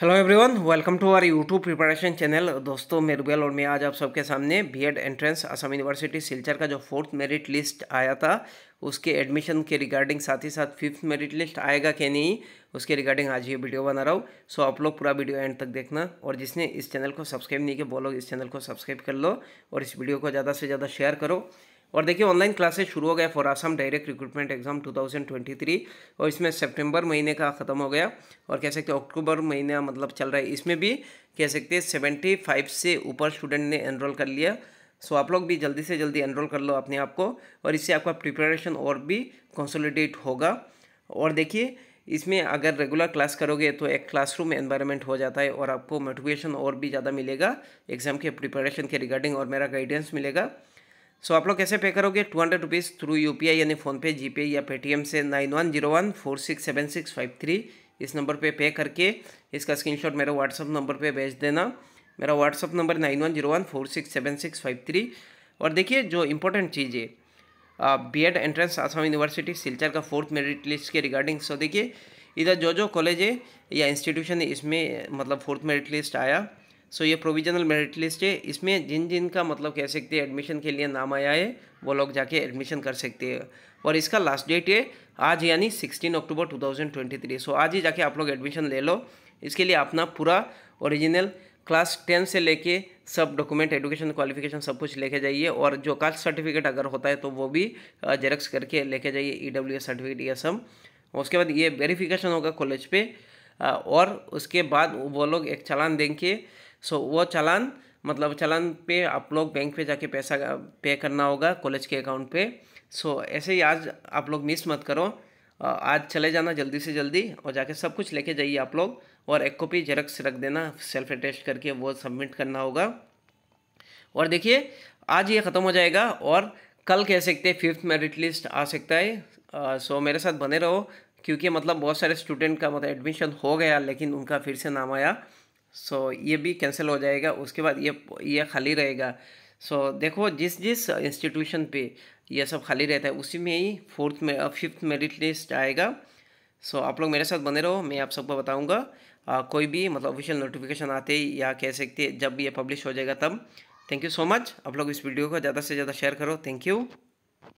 hello everyone welcome to our YouTube preparation channel दोस्तों मैं रुबेल और मैं आज आप सबके सामने B Ed entrance Assam university Silchar का जो फोर्थ मेरिट लिस्ट आया था उसके एडमिशन के रिगार्डिंग साथ ही साथ फिफ्थ मेरिट लिस्ट आएगा कि नहीं उसके रिगार्डिंग आज ये वीडियो बना रहा हूँ सो आप लोग पूरा वीडियो एंड तक देखना और जिसने इस चैनल को सब्सक्राइब नहीं किया वो लोग इस चैनल को सब्सक्राइब कर लो और इस वीडियो को ज़्यादा से ज़्यादा शेयर करो और देखिए ऑनलाइन क्लासेस शुरू हो गया for Assam direct recruitment exam 2023 और इसमें सितंबर महीने का ख़त्म हो गया और कह सकते हैं अक्टूबर महीना मतलब चल रहा है इसमें भी कह सकते हैं सेवेंटी फाइव से ऊपर स्टूडेंट ने एनरोल कर लिया सो आप लोग भी जल्दी से जल्दी एनरोल कर लो अपने आप को और इससे आपका प्रिपरेशन और भी कंसोलिडेट होगा और देखिए इसमें अगर रेगुलर क्लास करोगे तो एक क्लासरूम एनवायरनमेंट हो जाता है और आपको मोटिवेशन और भी ज़्यादा मिलेगा एग्ज़ाम के प्रिपरेशन के रिगार्डिंग और मेरा गाइडेंस मिलेगा सो आप लोग कैसे पे करोगे two hundred rupees through U P I यानी फ़ोनपे जी पे या पेटीएम से nine one zero one four six seven six five three इस नंबर पे पे करके इसका स्क्रीनशॉट मेरे व्हाट्सअप नंबर पे भेज देना मेरा WhatsApp number nine one zero one four six seven six five three और देखिए जो इंपॉर्टेंट चीज़ है B Ed entrance Assam university Silchar का फोर्थ मेरिट लिस्ट के रिगार्डिंग सो देखिए इधर जो जो कॉलेज है या इंस्टीट्यूशन है इसमें मतलब फोर्थ मेरिट लिस्ट आया सो ये प्रोविजनल मेरिट लिस्ट है इसमें जिन जिन का मतलब कह सकते हैं एडमिशन के लिए नाम आया है वो लोग जाके एडमिशन कर सकते हैं और इसका लास्ट डेट है आज यानी sixteen October two thousand twenty three so आज ही जाके आप लोग एडमिशन ले लो इसके लिए अपना पूरा ओरिजिनल क्लास टेन से लेके सब डॉक्यूमेंट एडुकेशन क्वालिफिकेशन सब कुछ लेके जाइए और जो कास्ट सर्टिफिकेट अगर होता है तो वो भी जेरक्स करके लेके जाइए ई डब्ल्यू एस सर्टिफिकेट या सब उसके बाद ये वेरिफिकेशन होगा कॉलेज पर और उसके बाद वो लोग एक चालान देंगे सो वो चालान मतलब चालान पे आप लोग बैंक पे जाके पैसा पे करना होगा कॉलेज के अकाउंट पे सो ऐसे ही आज आप लोग मिस मत करो आज चले जाना जल्दी से जल्दी और जाके सब कुछ लेके जाइए आप लोग और एक कॉपी जेरक्स रख देना सेल्फ अटेस्ट करके वो सबमिट करना होगा और देखिए आज ये ख़त्म हो जाएगा और कल कह सकते हैं फिफ्थ मेरिट लिस्ट आ सकता है सो मेरे साथ बने रहो क्योंकि मतलब बहुत सारे स्टूडेंट का मतलब एडमिशन हो गया लेकिन उनका फिर से नाम आया सो so, ये भी कैंसिल हो जाएगा उसके बाद ये ये खाली रहेगा सो so, देखो जिस जिस इंस्टीट्यूशन पे ये सब खाली रहता है उसी में ही फोर्थ में फिफ्थ मेरिट लिस्ट आएगा सो so, आप लोग मेरे साथ बने रहो मैं आप सबको बताऊँगा कोई भी मतलब ऑफिशियल नोटिफिकेशन आते ही या कह सकते जब ये पब्लिश हो जाएगा तब थैंक यू सो मच आप लोग इस वीडियो को ज़्यादा से ज़्यादा शेयर करो थैंक यू